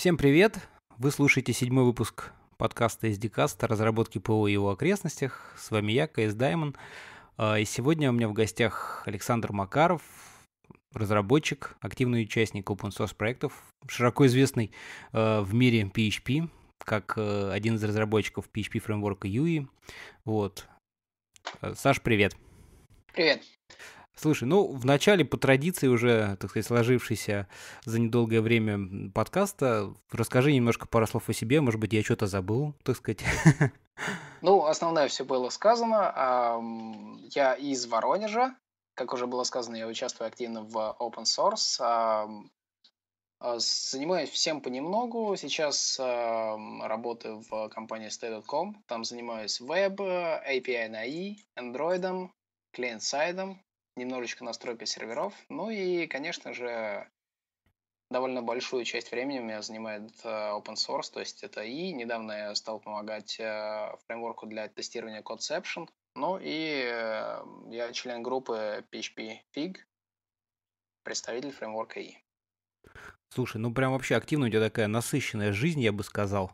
Всем привет! Вы слушаете седьмой выпуск подкаста SDCast о разработке ПО и его окрестностях. С вами я, КС Даймон. А, и сегодня у меня в гостях Александр Макаров, разработчик, активный участник open source проектов, широко известный а, в мире PHP, как а, один из разработчиков PHP фреймворка UI. Вот. Саш, привет. Привет. Слушай, ну, в начале по традиции уже, так сказать, сложившийся за недолгое время подкаста, э, расскажи немножко пару слов о себе, может быть, я что-то забыл, так сказать. Ну, основное все было сказано. А, я из Воронежа. Как уже было сказано, я участвую активно в open source. А, а, занимаюсь всем понемногу. Сейчас работаю в компании Stay.com. Там занимаюсь веб, API на и Android, клиент-сайдом, немножечко настройка серверов. Ну и, конечно же, довольно большую часть времени у меня занимает э, open source, то есть это и недавно я стал помогать э, фреймворку для тестирования Codeception, ну и э, я член группы PHP Fig, представитель фреймворка и. Слушай, ну прям вообще активно у тебя такая насыщенная жизнь, я бы сказал.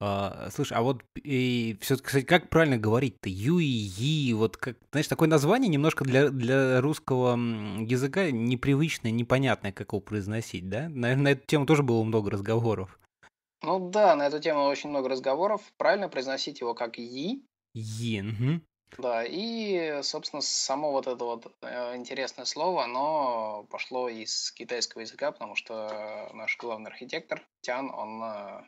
А, слушай, а вот и все, кстати, как правильно говорить-то? Юи, и вот как, знаешь, такое название немножко для, для русского языка непривычное, непонятное, как его произносить, да? Наверное, на эту тему тоже было много разговоров. Ну да, на эту тему очень много разговоров. Правильно произносить его как «и». «И», угу. Да, и, собственно, само вот это вот э, интересное слово, оно пошло из китайского языка, потому что наш главный архитектор Тян, он э,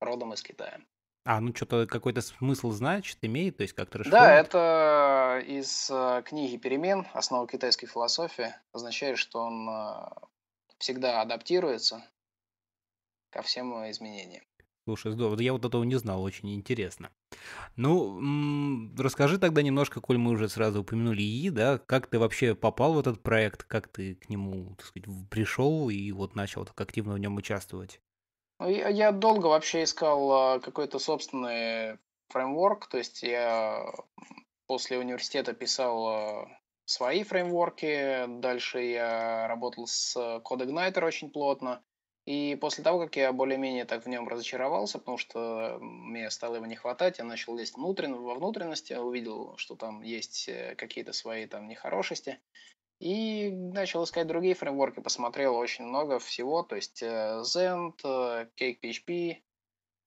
родом из Китая. А, ну что-то какой-то смысл значит, имеет, то есть как то трэш Да, это э, из э, книги «Перемен. Основа китайской философии». Означает, что он э, всегда адаптируется ко всем изменениям. Слушай, здорово. Я вот этого не знал, очень интересно. Ну, расскажи тогда немножко, коль мы уже сразу упомянули ИИ, да, как ты вообще попал в этот проект, как ты к нему, так сказать, пришел и вот начал так активно в нем участвовать? Ну, а, я долго вообще искал а, какой-то собственный фреймворк, то есть я после университета писал а, свои фреймворки, дальше я работал с CodeIgniter очень плотно, и после того, как я более-менее так в нем разочаровался, потому что мне стало его не хватать, я начал лезть внутрен, во внутренности, увидел, что там есть э, какие-то свои там нехорошести, и начал искать другие фреймворки, посмотрел очень много всего, то есть э, Zend, э, CakePHP,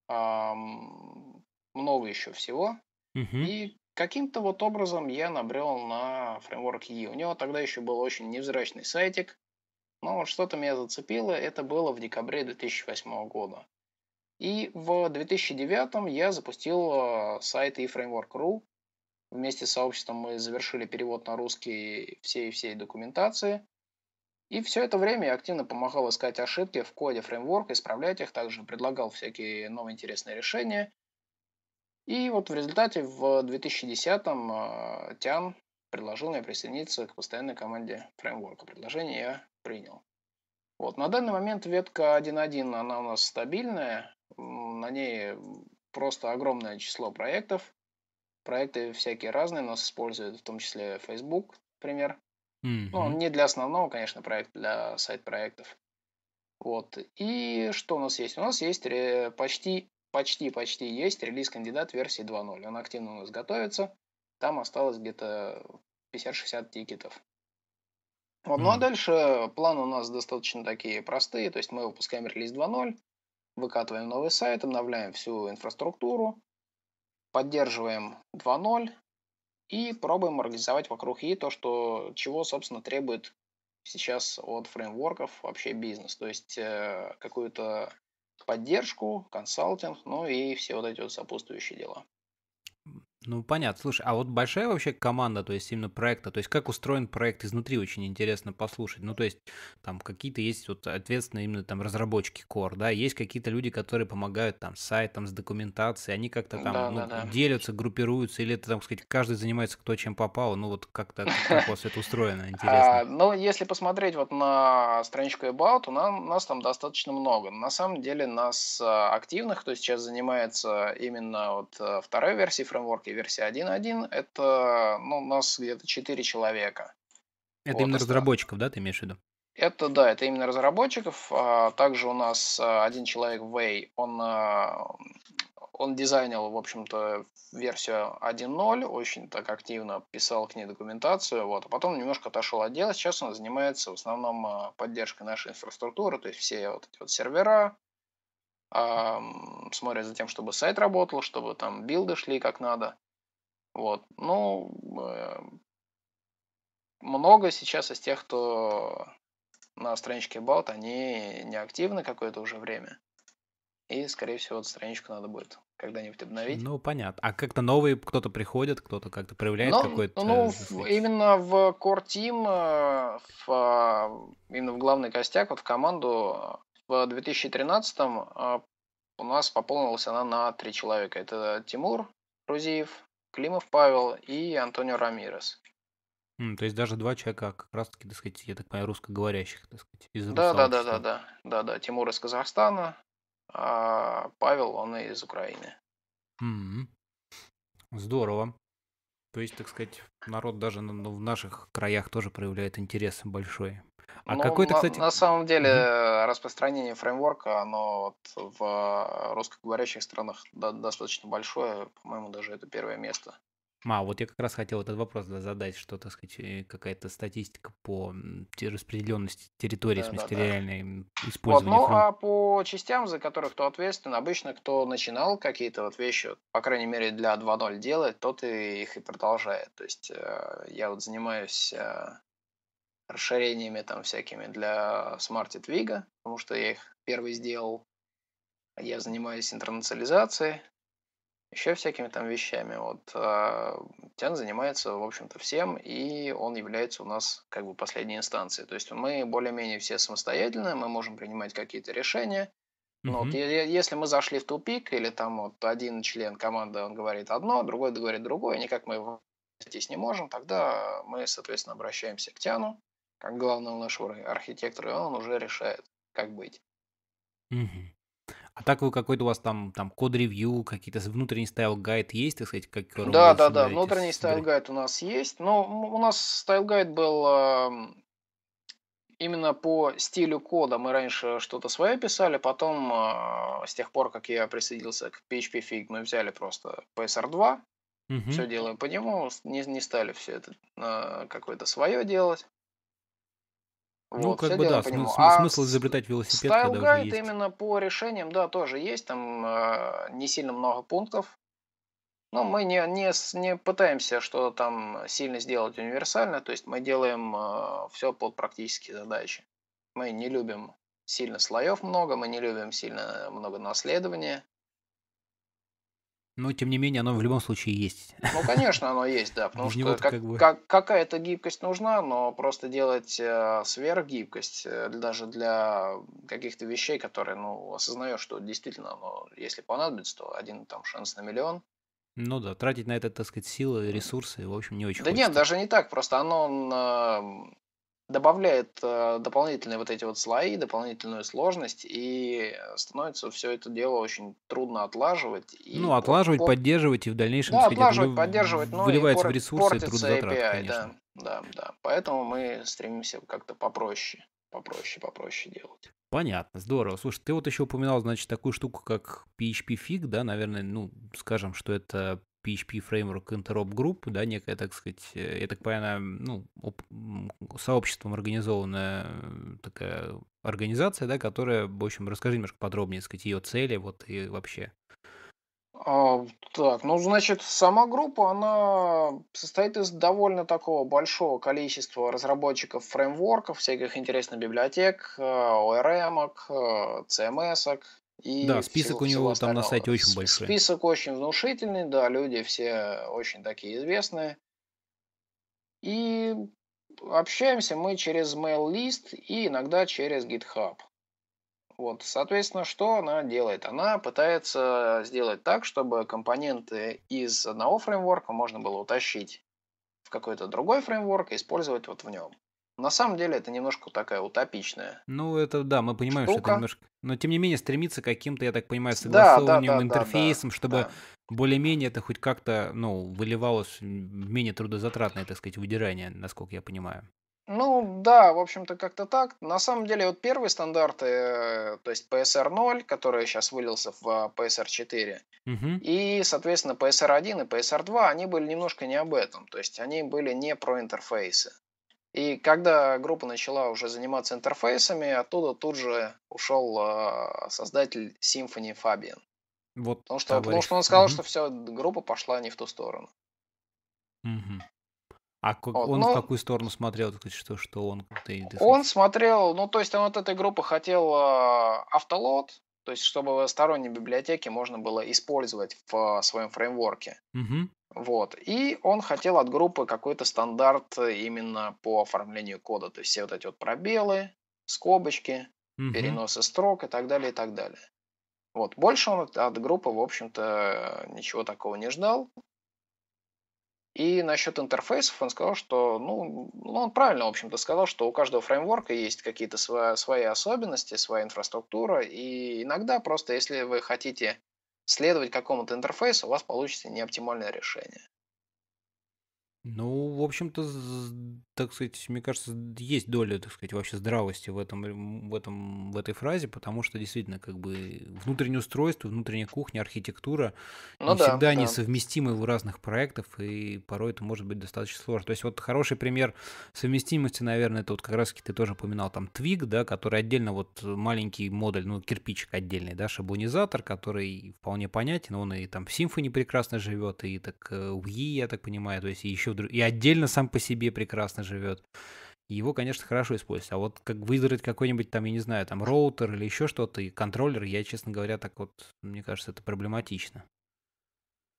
эм, много еще всего. Угу. И каким-то вот образом я набрел на фреймворк E. У него тогда еще был очень невзрачный сайтик, но что-то меня зацепило, это было в декабре 2008 года. И в 2009 я запустил э, сайт eFramework.ru, Вместе с сообществом мы завершили перевод на русский всей всей документации. И все это время я активно помогал искать ошибки в коде фреймворка, исправлять их, также предлагал всякие новые интересные решения. И вот в результате в 2010-м а, Тян предложил мне присоединиться к постоянной команде фреймворка. Предложение я принял. Вот. На данный момент ветка 1.1, она у нас стабильная. На ней просто огромное число проектов проекты всякие разные нас используют, в том числе Facebook, например. Mm-hmm. Ну, не для основного, конечно, проект, для сайт-проектов. Вот. И что у нас есть? У нас есть ре- почти, почти, почти есть релиз-кандидат версии 2.0. Он активно у нас готовится. Там осталось где-то 50-60 тикетов. Вот, mm-hmm. ну а дальше планы у нас достаточно такие простые. То есть мы выпускаем релиз 2.0, выкатываем новый сайт, обновляем всю инфраструктуру, поддерживаем 2.0 и пробуем организовать вокруг и то, что, чего, собственно, требует сейчас от фреймворков вообще бизнес. То есть э, какую-то поддержку, консалтинг, ну и все вот эти вот сопутствующие дела. Ну, понятно. Слушай, а вот большая вообще команда, то есть именно проекта, то есть как устроен проект изнутри, очень интересно послушать. Ну, то есть там какие-то есть вот ответственные именно там разработчики Core, да, есть какие-то люди, которые помогают там с сайтом, с документацией, они как-то там да, ну, да, да. делятся, группируются, или это, там, сказать, каждый занимается кто чем попал, ну, вот как-то как у вас это устроено, интересно. А, ну, если посмотреть вот на страничку About, у нас, у нас там достаточно много. На самом деле нас а, активных, кто сейчас занимается именно вот э, второй версией фреймворка, версия 1.1, это ну, у нас где-то 4 человека. Это вот именно это. разработчиков, да, ты имеешь в виду? Это, да, это именно разработчиков. А, также у нас а, один человек, Вэй, он, а, он дизайнил, в общем-то, версию 1.0, очень так активно писал к ней документацию, вот, а потом немножко отошел от дела. Сейчас он занимается в основном поддержкой нашей инфраструктуры, то есть все вот эти вот сервера, смотрят за тем, чтобы сайт работал, чтобы там билды шли как надо. Вот. Ну, э, много сейчас из тех, кто на страничке About, они неактивны какое-то уже время. И, скорее всего, эту страничку надо будет когда-нибудь обновить. Ну, понятно. А как-то новые кто-то приходит, кто-то как-то проявляет ну, какой-то... Ну, э, в, именно в Core Team, э, в, а, именно в главный костяк, вот в команду в 2013 у нас пополнилась она на три человека. Это Тимур Рузиев, Климов Павел и Антонио Рамирес. Mm, то есть даже два человека а как раз таки, так сказать, я так понимаю, русскоговорящих, так сказать, из да, да, да, да, да, да, да, Тимур из Казахстана, а Павел, он из Украины. Mm-hmm. Здорово. То есть, так сказать, народ даже ну, в наших краях тоже проявляет интерес большой а ну, какой-то, кстати... На, на самом деле mm распространение фреймворка, оно вот в э, русскоговорящих странах достаточно большое, по-моему, даже это первое место. А, вот я как раз хотел этот вопрос задать, что, так сказать, э, какая-то статистика по распределенности территории, да, в смысле, да, реальной использования. Вот, ну, фронт. а по частям, за которых кто ответственен, обычно кто начинал какие-то вот вещи, по крайней мере, для 2.0 делать, тот и их и продолжает. То есть я вот занимаюсь расширениями там всякими для Smart Twig, потому что я их первый сделал. Я занимаюсь интернационализацией, еще всякими там вещами. Вот а, Тян занимается, в общем-то, всем, и он является у нас как бы последней инстанцией. То есть мы более-менее все самостоятельно, мы можем принимать какие-то решения, но mm-hmm. вот если мы зашли в тупик, или там вот один член команды, он говорит одно, другой говорит другое, никак мы здесь не можем, тогда мы, соответственно, обращаемся к Тяну, как главного нашего архитектора, и он уже решает, как быть. Угу. А так вы какой-то у вас там, там код-ревью, какие-то внутренний стайл-гайд есть, так сказать? Как да, да, да, внутренний стайл-гайд у нас есть, но у нас стайл-гайд был именно по стилю кода. Мы раньше что-то свое писали, потом а, с тех пор, как я присоединился к PHP Fig, мы взяли просто PSR2, угу. все делаем по нему, не, не стали все это а, какое-то свое делать. Ну, вот, как бы да, смы- а смысл изобретать велосипед, когда Guide уже есть. именно по решениям, да, тоже есть, там э, не сильно много пунктов. Но мы не, не, не пытаемся что-то там сильно сделать универсально, то есть мы делаем э, а, все под практические задачи. Мы не любим сильно слоев много, мы не любим сильно много наследования. Но, тем не менее, оно в любом случае есть. Ну, конечно, оно есть, да. Потому что как, как бы... как, какая-то гибкость нужна, но просто делать э, сверхгибкость э, даже для каких-то вещей, которые, ну, осознаешь, что действительно оно, если понадобится, то один там шанс на миллион. Ну да, тратить на это, так сказать, силы, ресурсы, в общем, не очень Да хочется. нет, даже не так, просто оно добавляет э, дополнительные вот эти вот слои, дополнительную сложность, и становится все это дело очень трудно отлаживать. И ну, отлаживать, по... поддерживать и в дальнейшем... Да, отлаживать, вы... поддерживать, но ну, выливается и пор... в ресурсы и трудозатрат, API, конечно. Да, да, да. Поэтому мы стремимся как-то попроще, попроще, попроще делать. Понятно, здорово. Слушай, ты вот еще упоминал, значит, такую штуку, как PHP-фиг, да, наверное, ну, скажем, что это PHP фреймворк Interop Group, да, некая так сказать, э, я так понимаю, ну, об, сообществом организованная э, такая организация, да, которая, в общем, расскажи немножко подробнее, так сказать, ее цели, вот и вообще. А, так, ну, значит, сама группа, она состоит из довольно такого большого количества разработчиков фреймворков, всяких интересных библиотек, ORM, ок CMS, ок и да, список всего, у него там на сайте очень большой. Список очень внушительный, да, люди все очень такие известные. И общаемся мы через mail list и иногда через GitHub. Вот, соответственно, что она делает? Она пытается сделать так, чтобы компоненты из одного фреймворка можно было утащить в какой-то другой фреймворк и использовать вот в нем. На самом деле это немножко такая утопичная. Ну, это да, мы понимаем, штука. что это немножко. Но тем не менее стремиться к каким-то, я так понимаю, согласованным да, да, да, интерфейсом, да, да, чтобы да. более-менее это хоть как-то, ну, выливалось менее трудозатратное, так сказать, выдирание, насколько я понимаю. Ну да, в общем-то как-то так. На самом деле вот первые стандарты, э, то есть PSR 0, который сейчас вылился в PSR 4, угу. и, соответственно, PSR 1 и PSR 2, они были немножко не об этом. То есть они были не про интерфейсы. И когда группа начала уже заниматься интерфейсами, оттуда тут же ушел э, создатель Symfony Fabian. Вот потому, что, потому что он сказал, угу. что все, группа пошла не в ту сторону. Угу. А вот, он ну, в какую сторону смотрел, что, что он? он смотрел, ну то есть он от этой группы хотел э, то есть, чтобы сторонние библиотеки можно было использовать в э, своем фреймворке. Угу. Вот. И он хотел от группы какой-то стандарт э, именно по оформлению кода. То есть все вот эти вот пробелы, скобочки, угу. переносы строк и так далее, и так далее. Вот. Больше он от, от группы, в общем-то, ничего такого не ждал. И насчет интерфейсов он сказал, что, ну, ну он правильно, в общем-то, сказал, что у каждого фреймворка есть какие-то свои, свои особенности, своя инфраструктура, и иногда просто, если вы хотите следовать какому-то интерфейсу, у вас получится неоптимальное решение. Ну, в общем-то, так сказать, мне кажется, есть доля, так сказать, вообще здравости в этом, в этом, в этой фразе, потому что действительно, как бы внутреннее устройство, внутренняя кухня, архитектура ну, не да, всегда да. несовместимы у разных проектов, и порой это может быть достаточно сложно. То есть вот хороший пример совместимости, наверное, это вот как раз ты тоже упоминал там Twig, да, который отдельно вот маленький модуль, ну кирпичик отдельный, да, шаблонизатор, который вполне понятен, он и там в Symfony прекрасно живет, и так э, в E, я так понимаю, то есть еще и отдельно сам по себе прекрасно живет. Его, конечно, хорошо использовать. А вот как выиграть какой-нибудь там, я не знаю, там роутер или еще что-то, и контроллер, я, честно говоря, так вот, мне кажется, это проблематично.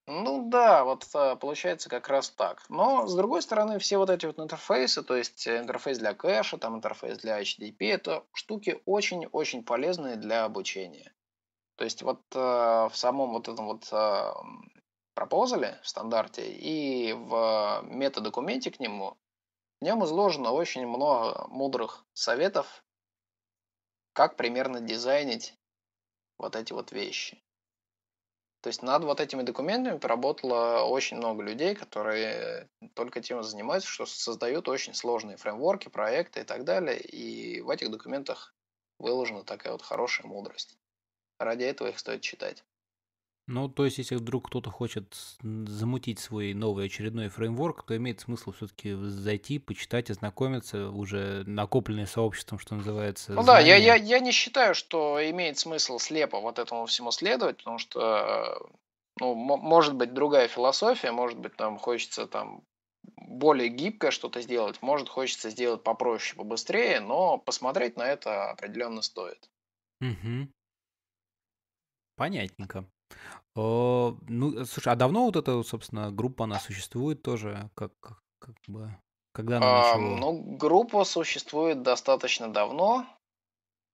Ну да, вот э, получается как раз так. Но с другой стороны, все вот эти вот интерфейсы, то есть э, интерфейс для кэша, там интерфейс для http это штуки очень-очень полезные для обучения. То есть вот э, в самом вот этом вот э, пропозале в стандарте и в э, метадокументе к нему, в нем изложено очень много мудрых советов, как примерно дизайнить вот эти вот вещи. То есть над вот этими документами поработало очень много людей, которые только тем занимаются, что создают очень сложные фреймворки, проекты и так далее. И в этих документах выложена такая вот хорошая мудрость. Ради этого их стоит читать. Ну, то есть, если вдруг кто-то хочет замутить свой новый очередной фреймворк, то имеет смысл все-таки зайти, почитать, ознакомиться, уже накопленное сообществом, что называется. Ну знания. да, я, я, я не считаю, что имеет смысл слепо вот этому всему следовать, потому что, э, ну, может быть, другая философия, может быть, там хочется там более гибко что-то сделать, может, хочется сделать попроще, побыстрее, но посмотреть на это определенно стоит. Угу. Понятненько ну, э, слушай, а давно вот эта, собственно, группа, она существует тоже, как, как бы, когда она а, начала? Ну, группа существует достаточно давно.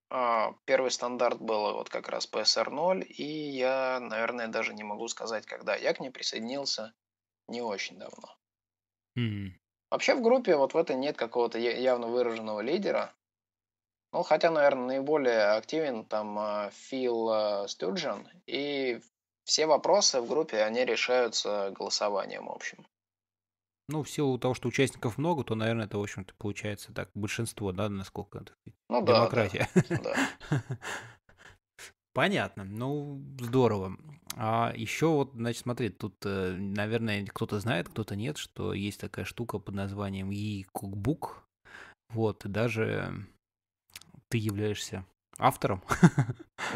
А, первый стандарт был вот как раз PSR0, и я, наверное, даже не могу сказать, когда я к ней присоединился, не очень давно. Mm. Вообще в группе вот в этой нет какого-то явно выраженного лидера. Ну, хотя, наверное, наиболее активен там а, Фил а, Стюджен, и все вопросы в группе, они решаются голосованием в общем. Ну, в силу того, что участников много, то, наверное, это, в общем-то, получается так, большинство, да, насколько это ну, демократия. Понятно, ну, здорово. А еще вот, значит, смотри, тут, э, наверное, кто-то знает, кто-то нет, что есть такая штука под названием e-cookbook. Вот, и даже ты являешься автором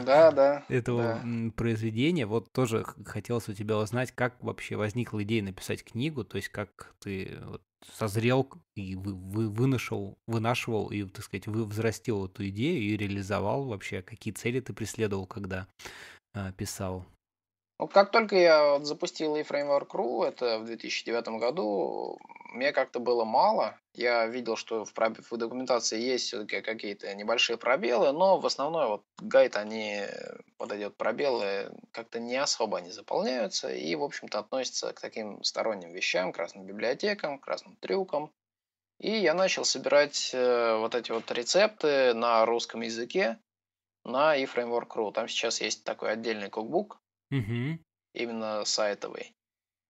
да, да, этого да. произведения. Вот тоже хотелось у тебя узнать, как вообще возникла идея написать книгу, то есть как ты э, вот созрел и вы, вы, вынашел, вынашивал и, так сказать, вы взрастил эту идею и реализовал вообще, какие цели ты преследовал, когда э, писал. вот ну, как только я запустил eFramework.ru, это в 2009 году, мне как-то было мало, я видел, что в, в документации есть все-таки какие-то небольшие пробелы, но в основном вот гайд, они, э, вот эти вот пробелы, как-то не особо они заполняются и, в общем-то, относятся к таким сторонним вещам, красным библиотекам, красным трюкам. И я начал собирать э, вот эти вот рецепты на русском языке на eFramework.ru. Там сейчас есть такой отдельный кукбук, угу. именно сайтовый.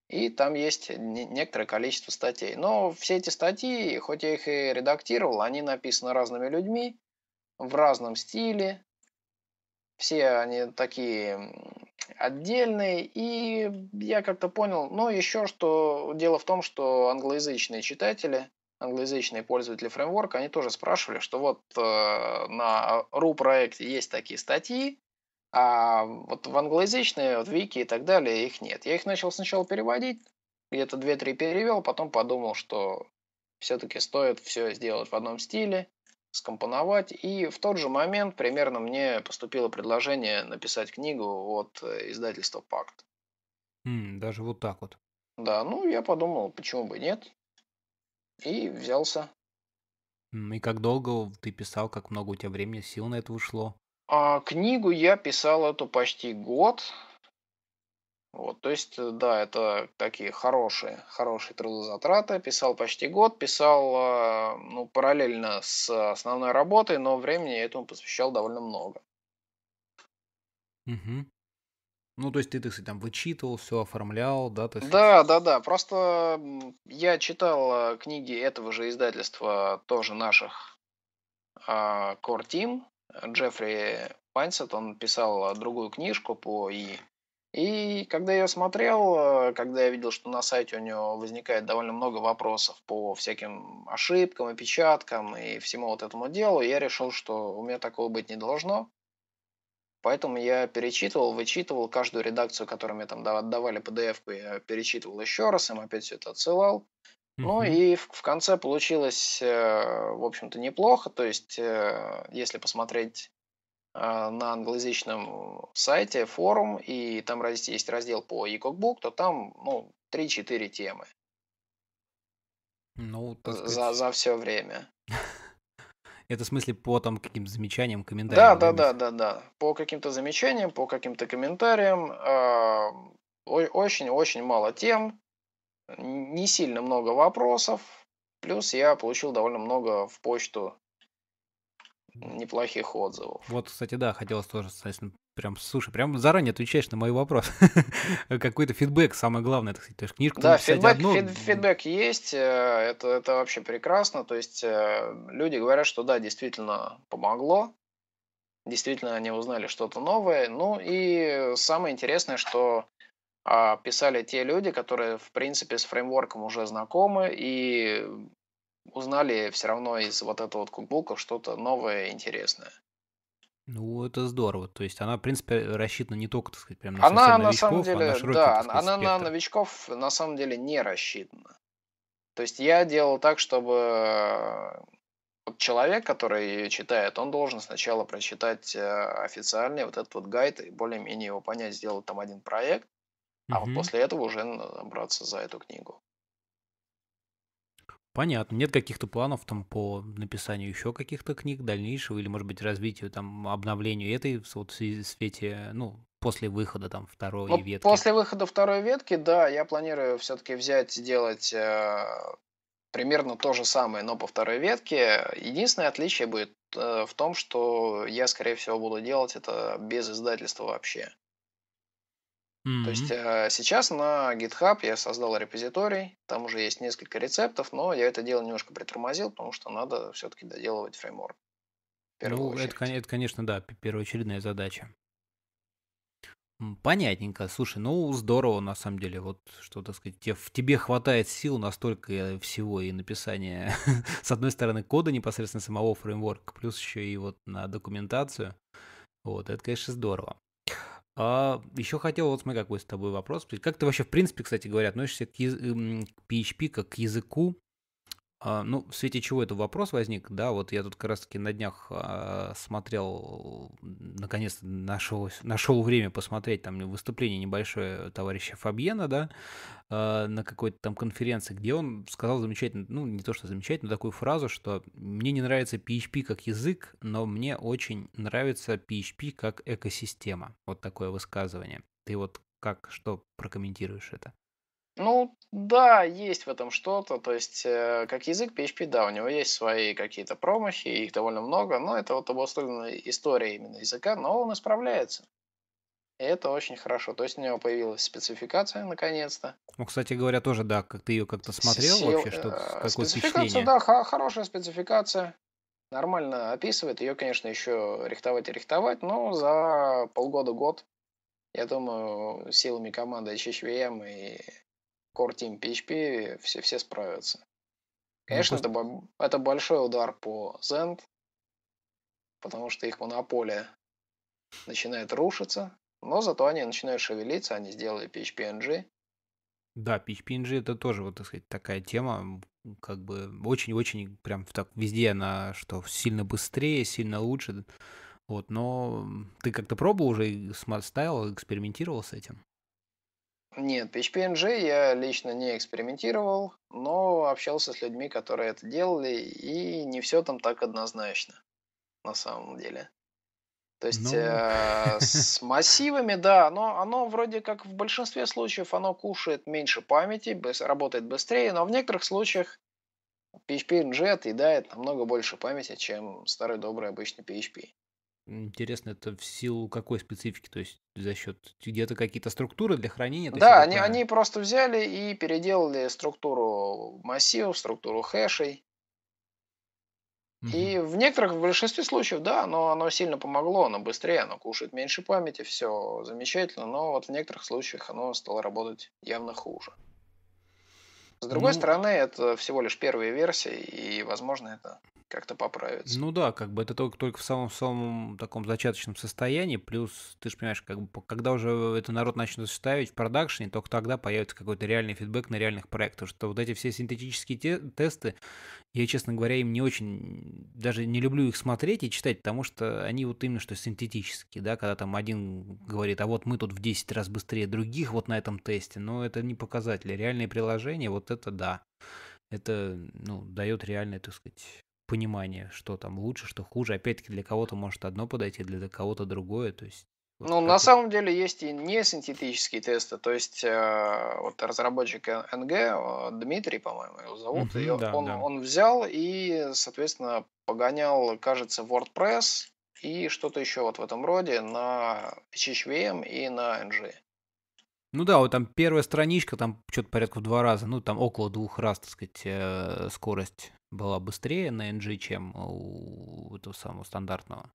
И там есть некоторое количество статей. Но все эти статьи, хоть я их и редактировал, они написаны разными людьми, в разном стиле. Все они такие отдельные. И я как-то понял, но еще что дело в том, что англоязычные читатели, англоязычные пользователи фреймворка, они тоже спрашивали, что вот э, на RU проекте есть такие статьи, а вот в англоязычные, вот вики и так далее, их нет. Я их начал сначала переводить, где-то 2-3 перевел, потом подумал, что все-таки стоит все сделать в одном стиле, скомпоновать. И в тот же момент примерно мне поступило предложение написать книгу от э, издательства «Пакт». Mm, даже вот так вот. Да, ну я подумал, почему бы нет. И взялся. И как долго ты писал, как много у тебя времени, сил на это ушло? А книгу я писал эту почти год. Вот, то есть, э, да, это такие хорошие, хорошие трудозатраты. Писал почти год, писал а, ну, параллельно с а, основной работой, но времени этому посвящал довольно много. Угу. Ну, то есть ты, ты там вычитывал, все оформлял, да? То есть... Да, да, да. Просто я читал а, книги этого же издательства, тоже наших, Core Team, Джеффри Пансет, он писал другую книжку по ИИ. И когда я смотрел, когда я видел, что на сайте у него возникает довольно много вопросов по всяким ошибкам, опечаткам и всему вот этому делу, я решил, что у меня такого быть не должно. Поэтому я перечитывал, вычитывал каждую редакцию, которую мне там отдавали PDF-ку, я перечитывал еще раз, им опять все это отсылал. Ну и в, в конце получилось, э, в общем-то, неплохо. То есть, э, если посмотреть э, на англоязычном сайте форум, и там есть раздел по e-cookbook, то там ну, 3-4 темы. Ну, сказать... за, за все время. Это в смысле по там каким-то замечаниям, комментариям? Да, да, да, да, да. По каким-то замечаниям, по каким-то комментариям. Очень-очень мало тем. Не сильно много вопросов, плюс я получил довольно много в почту неплохих отзывов. Вот, кстати, да, хотелось тоже, кстати, прям, слушай, прям заранее отвечаешь на мой вопрос. Какой-то фидбэк, самое главное, это, кстати, то есть книжка. Да, фидбэк, одно... фид, фидбэк есть, э, это, это вообще прекрасно, то есть э, люди говорят, что да, действительно помогло, действительно они узнали что-то новое, ну и самое интересное, что а, писали те люди, которые, в принципе, с фреймворком уже знакомы и узнали все равно из вот этого вот кукбука что-то новое и интересное. Ну, это здорово. То есть она, в принципе, рассчитана не только, так сказать, прям на она, на самом а деле, а на широкий, да, сказать, она спектр. на новичков на самом деле не рассчитана. То есть я делал так, чтобы человек, который ее читает, он должен сначала прочитать э, официальный вот этот вот гайд и более-менее его понять, сделать там один проект, а вот после этого уже браться за эту книгу. Понятно. Нет каких-то планов там по написанию еще каких-то книг дальнейшего или, может быть, развитию, там, обновлению этой вот в свете, ну, после выхода там второй ну, ветки? После выхода второй ветки, да, я планирую все-таки взять, сделать э, примерно то же самое, но по второй ветке. Единственное отличие будет э, в том, что я, скорее всего, буду делать это без издательства вообще. Mm-hmm. То есть а, сейчас на GitHub я создал репозиторий, там уже есть несколько рецептов, но я это дело немножко притормозил, потому что надо все-таки доделывать фреймворк. Ну, это, это, конечно, да, первоочередная задача. Понятненько. Слушай, ну здорово, на самом деле, вот что, так сказать, тебе, в тебе хватает сил настолько всего и написания, с одной стороны, кода непосредственно самого фреймворка, плюс еще и вот на документацию. Вот, это, конечно, здорово. А, еще хотел, вот смотри, какой с тобой вопрос. Как ты вообще, в принципе, кстати говоря, относишься к, эм, к PHP как к языку, а, ну, в свете чего этот вопрос возник, да, вот я тут как раз-таки на днях а, смотрел, наконец-то нашел, нашел время посмотреть там выступление небольшое товарища Фабьена, да, а, на какой-то там конференции, где он сказал замечательно, ну, не то что замечательно, такую фразу, что мне не нравится PHP как язык, но мне очень нравится PHP как экосистема. Вот такое высказывание. Ты вот как, что прокомментируешь это? Ну, да, есть в этом что-то. То есть, э, как язык PHP, да, у него есть свои какие-то промахи, их довольно много, но это вот обусловлена история именно языка, но он исправляется. И это очень хорошо. То есть у него появилась спецификация наконец-то. Ну, кстати говоря, тоже, да, как ты ее как-то смотрел Сел... вообще, что э, какое спецификация, впечатление? да, хорошая спецификация. Нормально описывает. Ее, конечно, еще рихтовать и рихтовать, но за полгода-год, я думаю, силами команды HHVM и Core Team PHP, все, все справятся. Ну, Конечно, это, это большой удар по Zend, потому что их монополия начинает рушиться, но зато они начинают шевелиться, они сделали PHPNG. Да, PHPNG это тоже, вот, так сказать, такая тема, как бы очень-очень прям так везде она, что сильно быстрее, сильно лучше, вот, но ты как-то пробовал уже смарт-стайл, экспериментировал с этим? Нет, PHP-NG я лично не экспериментировал, но общался с людьми, которые это делали, и не все там так однозначно, на самом деле. То есть ну... Э, с массивами, да, но оно вроде как в большинстве случаев оно кушает меньше памяти, работает быстрее, но в некоторых случаях PHP-NG отъедает намного больше памяти, чем старый добрый обычный PHP. Интересно, это в силу какой специфики? То есть за счет где-то какие-то структуры для хранения. Да, они, они просто взяли и переделали структуру массивов, структуру хэшей. Угу. И в некоторых, в большинстве случаев, да, но оно сильно помогло, оно быстрее, оно кушает меньше памяти, все замечательно, но вот в некоторых случаях оно стало работать явно хуже. С другой ну, стороны, это всего лишь первые версии и, возможно, это как-то поправится. Ну да, как бы это только, только в самом самом таком зачаточном состоянии, плюс, ты же понимаешь, как бы, когда уже это народ начнет ставить в продакшене, только тогда появится какой-то реальный фидбэк на реальных проектах, что вот эти все синтетические те тесты, я, честно говоря, им не очень, даже не люблю их смотреть и читать, потому что они вот именно что синтетические, да, когда там один говорит, а вот мы тут в 10 раз быстрее других вот на этом тесте, но это не показатели, реальные приложения, вот это это да. Это, ну, дает реальное, так сказать, понимание, что там лучше, что хуже. Опять-таки для кого-то может одно подойти, для кого-то другое. То есть вот ну, на самом деле есть и не синтетические тесты, то есть э, вот разработчик НГ, э, Дмитрий, по-моему, его зовут, mm-hmm, и да, он, да. он взял и, соответственно, погонял, кажется, WordPress и что-то еще вот в этом роде на HHVM и на NG. Ну да, вот там первая страничка, там что-то порядка в два раза, ну там около двух раз, так сказать, э, скорость была быстрее на NG, чем у этого самого стандартного.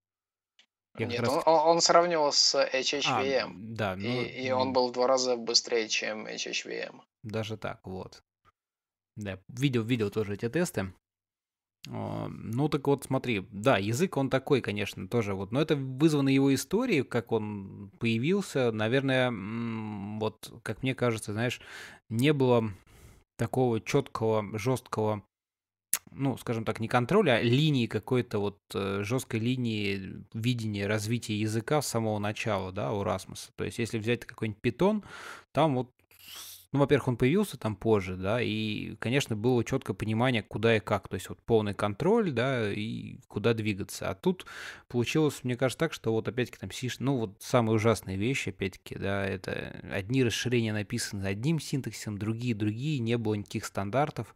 Я Нет, раз... он, он сравнивал с HHVM. А, да, ну, и, и он был в два раза быстрее, чем HHVM. Даже так, вот. Да, видел, видел тоже эти тесты. А, ну так вот, смотри, да, язык он такой, конечно, тоже вот, но это вызвано его историей, как он появился, наверное, вот, как мне кажется, знаешь, не было такого четкого, жесткого, ну, скажем так, не контроля, а линии какой-то вот э, жесткой линии видения развития языка с самого начала, да, у Расмуса. То есть, если взять какой-нибудь питон, там вот ну, во-первых, он появился там позже, да, и, конечно, было четкое понимание, куда и как, то есть вот полный контроль, да, и куда двигаться. А тут получилось, мне кажется, так, что вот опять-таки там сиш, ну, вот самые ужасные вещи, опять-таки, да, это одни расширения написаны одним синтаксисом другие другие, не было никаких стандартов.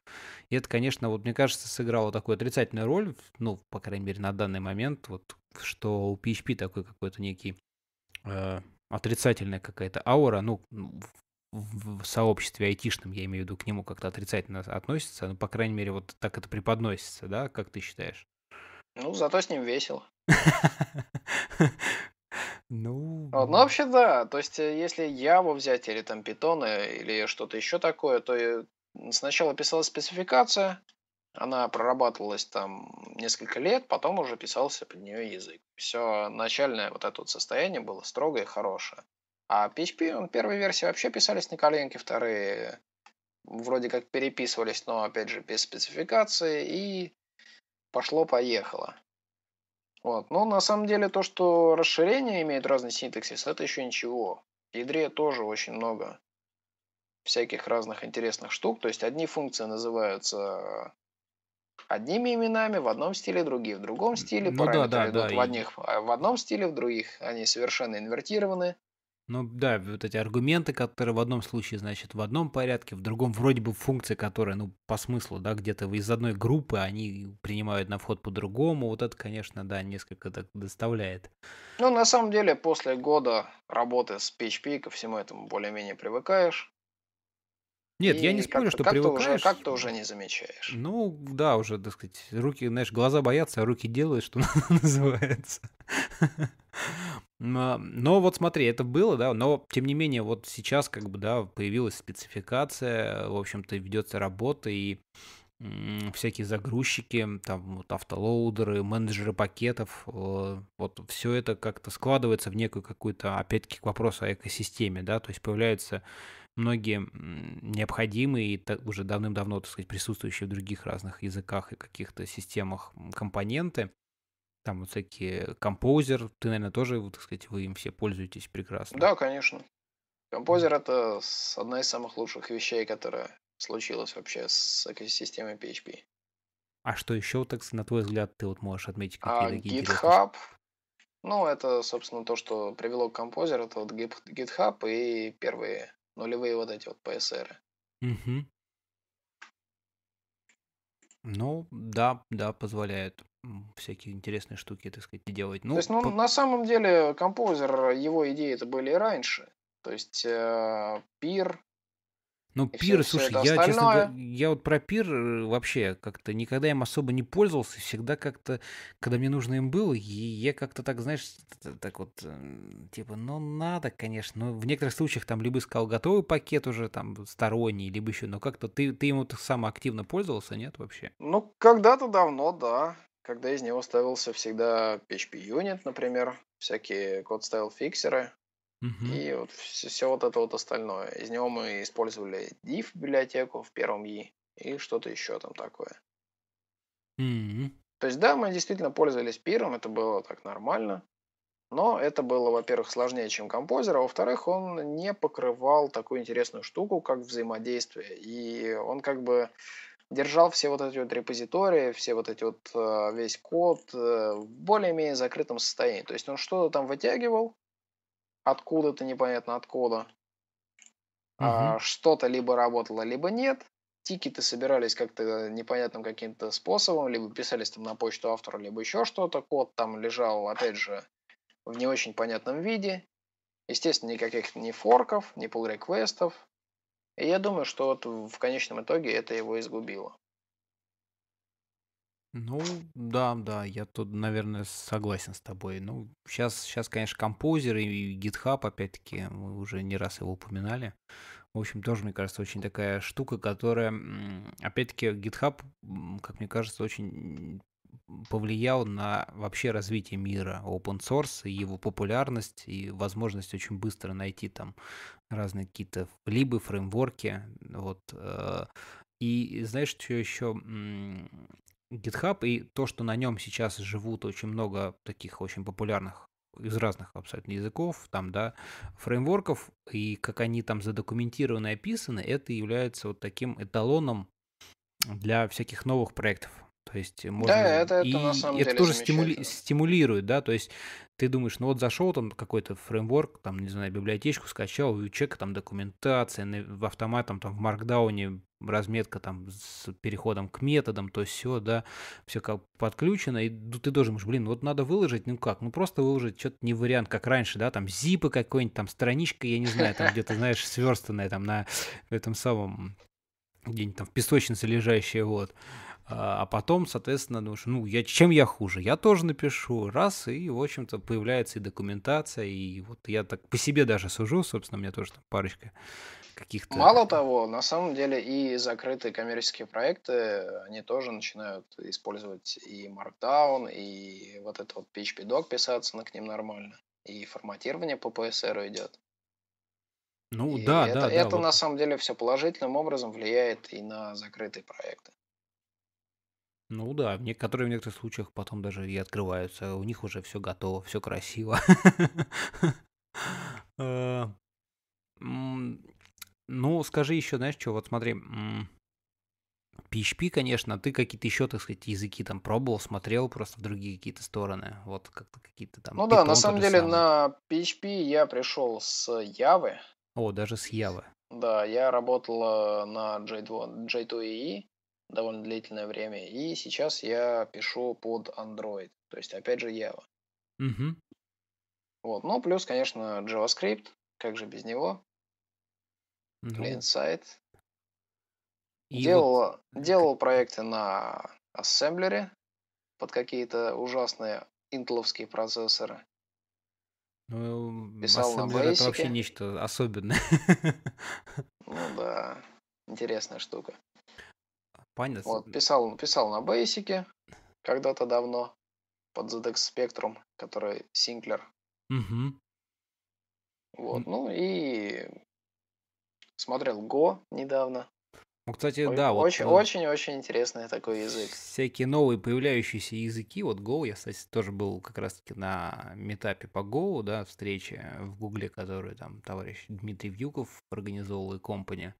И это, конечно, вот мне кажется, сыграло такую отрицательную роль, ну, по крайней мере, на данный момент, вот, что у PHP такой какой-то некий э, отрицательная какая-то аура, ну, ну в сообществе айтишном, я имею в виду, к нему как-то отрицательно относится ну, по крайней мере, вот так это преподносится, да, как ты считаешь? Ну, зато с ним весело. Ну... Ну, вообще, да. То есть, э, если Яву взять, или там Питона, или что-то еще такое, то сначала писалась спецификация, она прорабатывалась там несколько лет, потом уже писался под нее язык. Все начальное вот это вот состояние было строгое и хорошее. А PHP, он, ну, первые версии вообще писались на коленке, вторые вроде как переписывались, но опять же без спецификации, и пошло-поехало. Вот. Но ну, на самом деле то, что расширение имеет разный синтаксис, это еще ничего. В ядре тоже очень много всяких разных интересных штук. То есть одни функции называются одними именами в одном стиле, другие в другом стиле. Ну, Параметры да, да, идут да, в, одних, и... А, в одном стиле, в других они совершенно инвертированы. Ну да, вот эти аргументы, которые в одном случае, значит, в одном порядке, в другом вроде бы функции, которые, ну, по смыслу, да, где-то из одной группы они принимают на вход по-другому. Вот это, конечно, да, несколько так доставляет. Ну, на самом деле, после года работы с PHP ко всему этому более-менее привыкаешь. Нет, и я не спорю, что как привыкаешь. Как ты уже не замечаешь. Ну, да, уже, так сказать, руки, знаешь, глаза боятся, а руки делают, что называется. А, но, вот смотри, это было, да, но тем не менее вот сейчас как бы, да, появилась спецификация, в общем-то ведется работа и всякие загрузчики, там вот автолоудеры, менеджеры пакетов, э, вот все это как-то складывается в некую какую-то, опять-таки к вопросу о экосистеме, да, то есть появляются многие необходимые и уже давным-давно, так сказать, присутствующие в других разных языках и каких-то системах компоненты, там вот всякие композер, ты, наверное, тоже, вот, так сказать, вы им все пользуетесь прекрасно. Да, конечно. Композер это одна из самых лучших вещей, которая случилась вообще с экосистемой PHP. А что еще, так на твой взгляд, ты вот можешь отметить? Какие а, такие GitHub, ну, это, собственно, то, что привело к композеру, это вот GitHub и первые нулевые вот эти вот PSR. Угу. Ну, да, да, позволяет всякие интересные штуки, так сказать, делать. Ну, То есть, ну, по... на самом деле, композер, его идеи это были и раньше. То есть, э, пир, ну, и пир, все, слушай, все я, остальное... честно говоря, я вот про пир э, вообще как-то никогда им особо не пользовался. Всегда как-то, когда мне нужно им было, и я как-то так, знаешь, так вот, типа, ну, надо, конечно. Но в некоторых случаях там либо искал готовый пакет уже, там, сторонний, либо еще, но как-то ты, ты ему сам активно пользовался, нет, вообще? Ну, когда-то давно, да когда из него ставился всегда php Unit, например, всякие код-стайл-фиксеры угу. и вот все, все вот это вот остальное. Из него мы использовали div-библиотеку в первом E и что-то еще там такое. Mm-hmm. То есть, да, мы действительно пользовались пиром, это было так нормально. Но это было, во-первых, сложнее, чем композер, а во-вторых, он не покрывал такую интересную штуку, как взаимодействие. И он как бы держал все вот эти вот репозитории, все вот эти вот э, весь код э, в более-менее закрытом состоянии. То есть он что-то там вытягивал, откуда-то непонятно откуда, Uh -huh. А, что-то либо работало, либо нет. Тикеты собирались как-то непонятным каким-то способом, либо писались там на почту автора, либо еще что-то. Код там лежал, опять же, в не очень понятном виде. Естественно, никаких ни форков, ни pull реквестов и я думаю, что вот в конечном итоге это его изгубило. Ну, да, да, я тут, наверное, согласен с тобой. Ну, сейчас, сейчас конечно, композер и GitHub, опять-таки, мы уже не раз его упоминали. В общем, тоже, мне кажется, очень такая штука, которая, опять-таки, GitHub, как мне кажется, очень повлиял на вообще развитие мира open source, его популярность и возможность очень быстро найти там разные какие-то либо фреймворки. Вот. Э, и знаешь, что еще GitHub и то, что на нем сейчас живут очень много таких очень популярных из разных абсолютно языков, там, да, фреймворков, и как они там задокументированы и описаны, это является вот таким эталоном для всяких новых проектов то есть э, можно... Да, это, это и на самом это деле тоже стимули... стимулирует, да, то есть ты думаешь, ну вот зашел там какой-то фреймворк, там, не знаю, библиотечку скачал, и у человека там документация, в автоматом там в маркдауне разметка там с переходом к методам, то все, да, все как подключено, и ты думаешь, блин, ну вот надо выложить, ну как, ну просто выложить, что-то не вариант, как раньше, да, там зипы какой-нибудь, там страничка, я не знаю, там где-то, знаешь, сверстанная там на этом самом, где-нибудь там в песочнице лежащая, вот. А, а потом, соответственно, думаешь, ну, я, чем я хуже? Я тоже напишу. Раз, и, в общем-то, появляется и документация, и вот я так по себе даже сужу, собственно, у меня тоже там парочка каких-то... Мало того, на самом деле и закрытые коммерческие проекты, они тоже начинают использовать и Markdown, и вот это вот PHP-док писаться на к ним нормально, и форматирование по PSR идет. Ну и да, это, да. Это да, на вот. самом деле все положительным образом влияет и на закрытые проекты. Ну да, некоторые в некоторых случаях потом даже и открываются. У них уже все готово, все красиво. Э, ну, скажи еще, знаешь, что, вот смотри, PHP, конечно, ты какие-то еще, так сказать, языки там пробовал, смотрел просто в другие какие-то стороны, вот как-то какие-то там. Ну да, на самом деле на PHP я пришел с Явы. О, даже с Явы. Да, я работал э, на J2, J2EE, довольно длительное время. И сейчас я пишу под Android, то есть, опять же, Java. Угу. Вот. Ну, плюс, конечно, JavaScript, как же без него. Ну. Клиент-сайт. Делал, вот... делал э, проекты на ассемблере под какие-то ужасные интеловские процессоры. Ну, Писал на Basic. это вообще нечто особенное. Ну да, интересная штука. Понятно. Вот, писал, писал на бейсике когда-то давно под ZX Spectrum, который Синклер. Угу. Вот, ну и смотрел Go недавно. Ну, кстати, Ой, да, очень, вот... Э, Очень-очень очень интересный такой язык. Всякие новые появляющиеся языки, вот Go, я, кстати, тоже был как раз-таки на метапе по Go, да, встрече в Гугле, которую там товарищ Дмитрий Вьюков организовал и компания.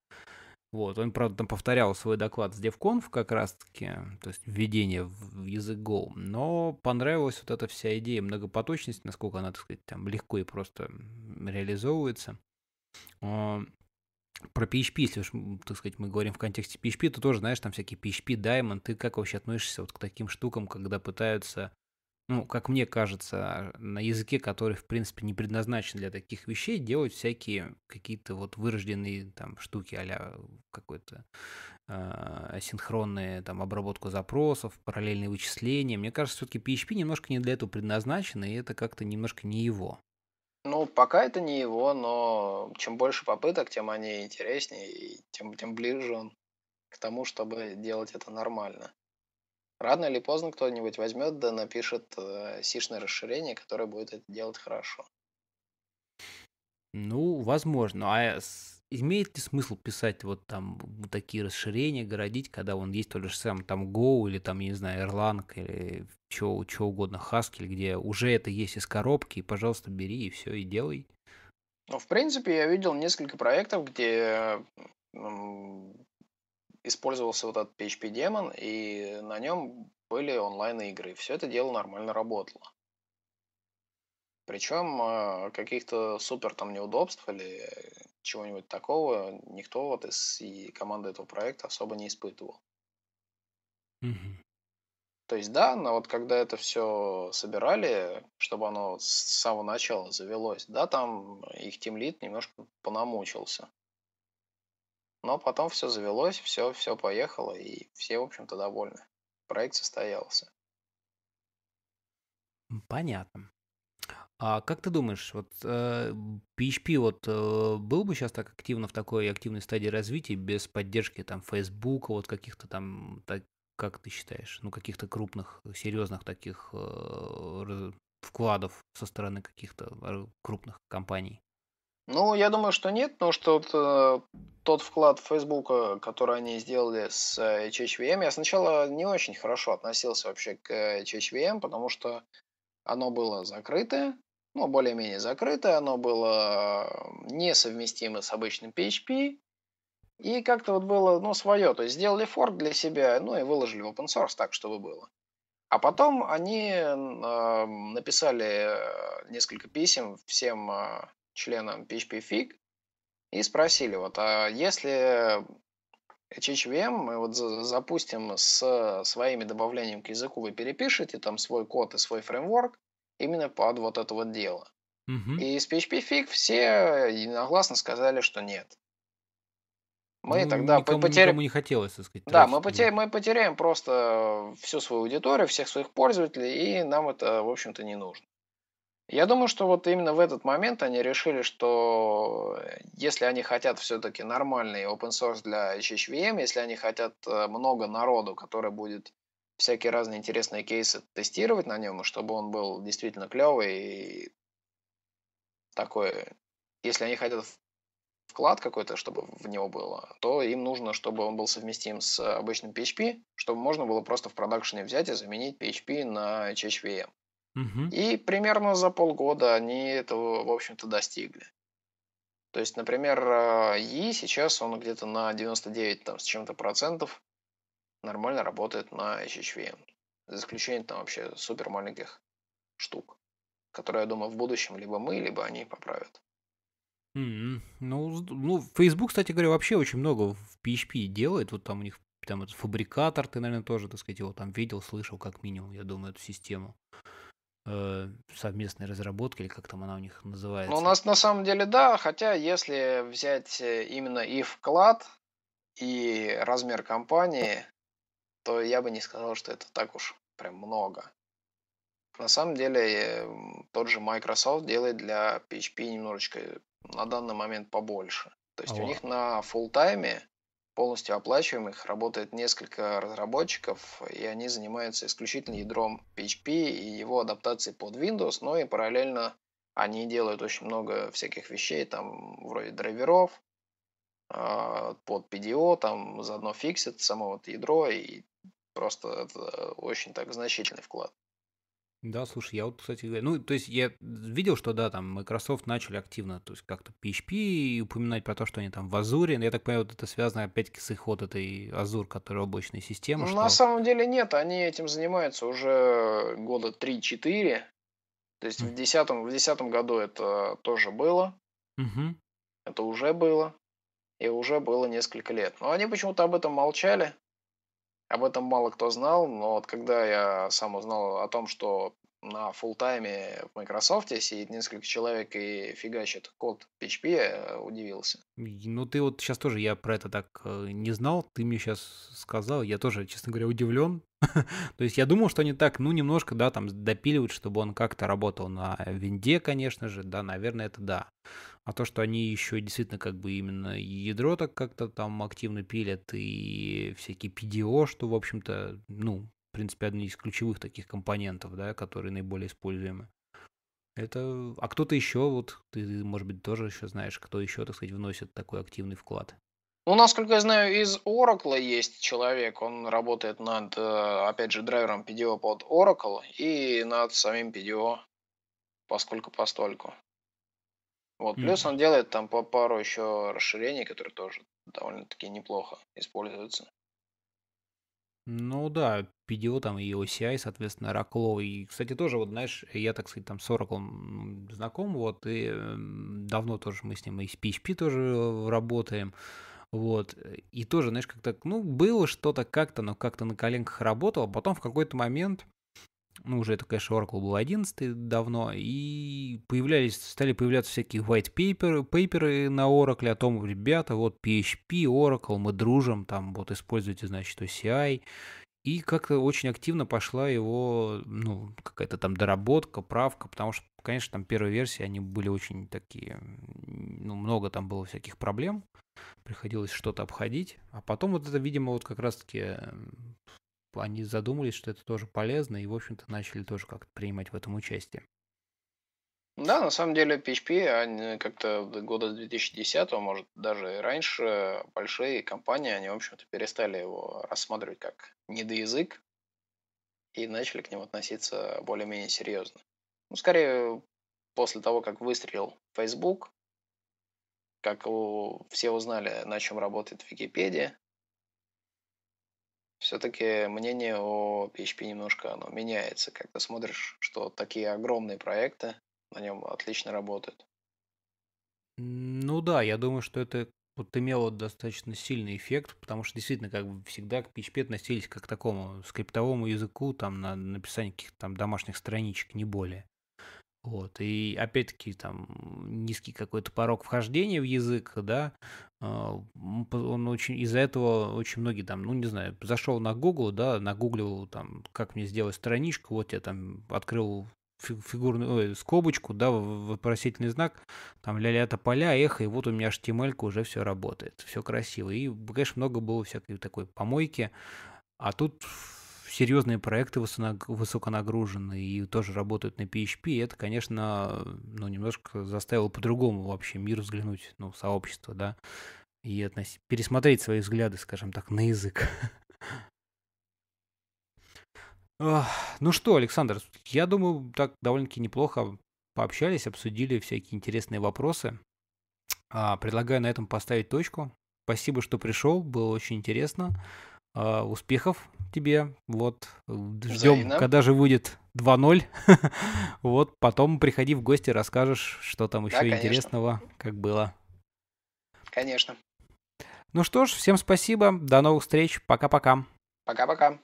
Вот, он, правда, там повторял свой доклад с DevConf как раз-таки, то есть введение в язык Go, но понравилась вот эта вся идея многопоточности, насколько она, так сказать, там легко и просто реализовывается. А, про PHP, если уж, так сказать, мы говорим в контексте PHP, то тоже знаешь там всякие PHP Diamond, ты как вообще относишься вот к таким штукам, когда пытаются ну, как мне кажется, на языке, который, в принципе, не предназначен для таких вещей, делать всякие какие-то вот вырожденные там штуки а-ля какой-то э, а, синхронные там обработку запросов, параллельные вычисления. Мне кажется, все-таки PHP немножко не для этого предназначен, и это как-то немножко не его. Ну, пока это не его, но чем больше попыток, тем они интереснее, и тем, тем ближе он к тому, чтобы делать это нормально. Рано или поздно кто-нибудь возьмет да напишет э, сишное расширение, которое будет это делать хорошо. Ну, возможно. А имеет ли смысл писать вот там такие расширения, городить, когда он есть тот же сам там Go или там, я не знаю, Erlang или что угодно, Haskell, где уже это есть из коробки, и, пожалуйста, бери и все, и делай. Ну, в принципе, я видел несколько проектов, где использовался вот этот PHP-демон, и на нем были онлайн-игры. Все это дело нормально работало. Причем а, каких-то супер там неудобств или чего-нибудь такого никто вот из команды этого проекта особо не испытывал. Mm-hmm. То есть, да, но вот когда это все собирали, чтобы оно с самого начала завелось, да, там их тимлит немножко понамучился. Но потом все завелось, все, все поехало, и все, в общем-то, довольны. Проект состоялся. Понятно. А как ты думаешь, вот э, PHP вот э, был бы сейчас так активно в такой активной стадии развития без поддержки там Facebook, вот каких-то там, так, как ты считаешь, ну каких-то крупных, серьезных таких э, вкладов со стороны каких-то э, крупных компаний? Ну, я думаю, что нет, но что вот, э, тот вклад Facebook, который они сделали с э, HHVM, я сначала не очень хорошо относился вообще к э, HHVM, потому что оно было закрытое, ну, более-менее закрытое, оно было э, несовместимо с обычным PHP, и как-то вот было, ну, свое, то есть сделали форк для себя, ну, и выложили в open source так, чтобы было. А потом они э, написали э, несколько писем всем членом Fig и спросили, вот, а если HHVM мы вот запустим с своими добавлениями к языку, вы перепишете там свой код и свой фреймворк именно под вот это вот дело. Угу. И с Fig все единогласно сказали, что нет. Мы ну, тогда никому, потеря... никому не хотелось, так сказать. Да, мы, потеря... мы потеряем просто всю свою аудиторию, всех своих пользователей, и нам это, в общем-то, не нужно. Я думаю, что вот именно в этот момент они решили, что э, если они хотят все-таки нормальный open source для HHVM, если они хотят э, много народу, который будет всякие разные интересные кейсы тестировать на нем, чтобы он был действительно клевый и такой, э, если они хотят вклад какой-то, чтобы в него было, то им нужно, чтобы он был совместим с обычным PHP, чтобы можно было просто в продакшене взять и заменить PHP на HHVM. Угу. И примерно за полгода они этого, в общем-то, достигли. То есть, например, И а, сейчас он где-то на 99 там, с чем-то процентов нормально работает на HHVM. За исключением там вообще супер маленьких штук, которые, я думаю, в будущем либо мы, либо они поправят. Mm-hmm. Ну, ну, Facebook, кстати говоря, вообще очень много в PHP делает. Вот там у них там этот фабрикатор, ты, наверное, тоже, так сказать, его там видел, слышал, как минимум, я думаю, эту систему. Э, совместной разработки, или как там она у них называется. Ну, у нас на самом деле да, хотя если взять э, именно и вклад, и размер компании, то я бы не сказал, что это так уж прям много. На самом деле тот же Microsoft делает для PHP немножечко на данный момент побольше. То есть О. у них на фулл-тайме полностью оплачиваемых работает несколько разработчиков, и они занимаются исключительно ядром PHP и его адаптацией под Windows, но и параллельно они делают очень много всяких вещей, там вроде драйверов, а, под PDO, там заодно фиксит само вот ядро, и просто это очень так значительный вклад. Да, слушай, я вот, кстати говоря, ну, то есть я видел, что, да, там Microsoft начали активно, то есть как-то PHP и упоминать про то, что они там в Азуре, ну, я так понимаю, вот это связано опять-таки с их вот этой Азур, которая облачная система. Ну, что... на самом деле нет, они этим занимаются уже года 3-4, то есть mm-hmm. в 2010 в десятом году это тоже было, mm-hmm. это уже было, и уже было несколько лет. Но они почему-то об этом молчали, об этом мало кто знал, но вот когда я сам узнал о том, что на фултайме в Microsoft сидит несколько человек и фигачит код PHP, я э, удивился. Ну, ты вот сейчас тоже, я про это так э, не знал, ты мне сейчас сказал, я тоже, честно говоря, удивлен. То есть я думал, что они так, ну, немножко, да, там допиливают, чтобы он как-то работал на винде, конечно же, да, наверное, это да. А то, что они еще действительно как бы именно ядро так как-то там активно пилят и всякие PDO, что, в общем-то, ну, в принципе, одни из ключевых таких компонентов, да, которые наиболее используемы. Это... А кто-то еще, вот ты, может быть, тоже еще знаешь, кто еще, так сказать, вносит такой активный вклад? Ну, насколько я знаю, из Oracle есть человек, он работает над, э, опять же, драйвером PDO под Oracle и над самим PDO, поскольку постольку. Вот. Mm-hmm. он делает там пару еще расширений, которые тоже довольно-таки неплохо используются. Ну да, PDO там и OCI, соответственно, Ракло. И, кстати, тоже, вот знаешь, я, так сказать, там с Oracle знаком, вот, и эм, давно тоже мы с ним и с PHP тоже работаем. Вот. И тоже, знаешь, как-то, ну, было что-то как-то, но как-то на коленках работало. А потом в какой-то момент ну, уже это, конечно, Oracle был 11 давно, и появлялись, стали появляться всякие white paper, paper на Oracle о том, ребята, вот PHP, Oracle, мы дружим, там, вот, используйте, значит, OCI, и как-то очень активно пошла его, ну, какая-то там доработка, правка, потому что, конечно, там первые версии, они были очень такие, ну, много там было всяких проблем, приходилось что-то обходить, а потом вот это, видимо, вот как раз-таки они задумались, что это тоже полезно, и, в общем-то, начали тоже как-то принимать в этом участие. Да, на самом деле PHP, как-то года с 2010, может, даже раньше, большие компании, они, в общем-то, перестали его рассматривать как недоязык и начали к нему относиться более-менее серьезно. Ну, скорее, после того, как выстрелил Facebook, как все узнали, на чем работает Википедия, все-таки мнение о PHP немножко оно меняется, как ты смотришь, что такие огромные проекты на нем отлично работают. Ну да, я думаю, что это вот имело достаточно сильный эффект, потому что действительно, как бы всегда, к PHP относились как к такому скриптовому языку, там, на написание каких-то там домашних страничек, не более. Вот. И опять-таки там низкий какой-то порог вхождения в язык, да, а, он очень из-за этого очень многие там, ну не знаю, зашел на Google, да, нагуглил там, как мне сделать страничку, вот я там открыл фигурную ой, скобочку, да, вопросительный знак, там ля-ля то поля, эхо, и вот у меня HTML уже все работает, все красиво. И, конечно, много было всякой такой помойки, а тут серьезные проекты высоконагружены и тоже работают на PHP, и это, конечно, ну, немножко заставило по-другому вообще мир взглянуть, ну, сообщество, да, и относ... пересмотреть свои взгляды, скажем так, на язык. Ну что, Александр, я думаю, так довольно-таки неплохо пообщались, обсудили всякие интересные вопросы. А, предлагаю на этом поставить точку. Спасибо, что пришел, было очень интересно. А, успехов тебе. Вот, ждем, когда же выйдет 2.0. вот, потом приходи в гости, расскажешь, что там еще да, интересного, как было. Конечно. Ну что ж, всем спасибо, до новых встреч, пока-пока. Пока-пока.